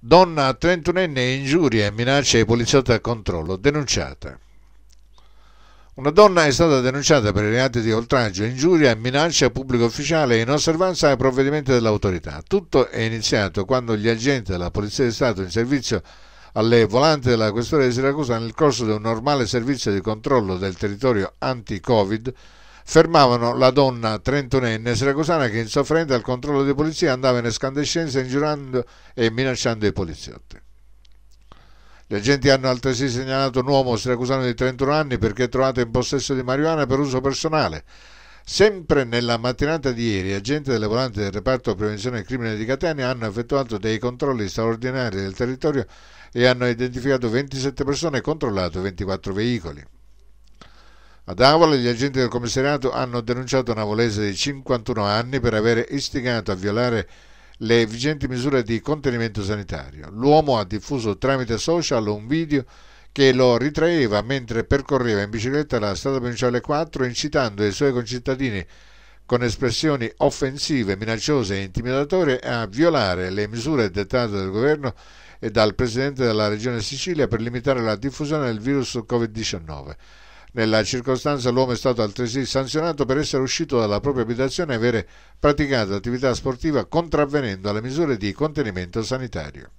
Donna trentunenne ingiuria e minacce ai poliziotti a controllo, denunciata. Una donna è stata denunciata per i reati di oltraggio, ingiuria e minaccia a pubblico ufficiale in osservanza ai provvedimenti dell'autorità. Tutto è iniziato quando gli agenti della Polizia di Stato in servizio alle volante della Questura di Siracusa nel corso di un normale servizio di controllo del territorio anti-Covid fermavano la donna trentunenne siracusana che insofferente al controllo di polizia andava in escandescenza ingiurando e minacciando i poliziotti. Gli agenti hanno altresì segnalato un uomo siracusano di 31 anni perché trovato in possesso di marijuana per uso personale. Sempre nella mattinata di ieri, agenti delle volanti del reparto prevenzione crimine di Catania hanno effettuato dei controlli straordinari del territorio e hanno identificato 27 persone e controllato 24 veicoli. Ad Avola gli agenti del commissariato hanno denunciato una volese di 51 anni per aver istigato a violare le vigenti misure di contenimento sanitario. L'uomo ha diffuso tramite social un video che lo ritraeva mentre percorreva in bicicletta la strada provinciale 4 incitando i suoi concittadini con espressioni offensive, minacciose e intimidatorie a violare le misure dettate dal governo e dal presidente della regione Sicilia per limitare la diffusione del virus Covid-19. Nella circostanza l'uomo è stato altresì sanzionato per essere uscito dalla propria abitazione e avere praticato attività sportiva contravvenendo alle misure di contenimento sanitario.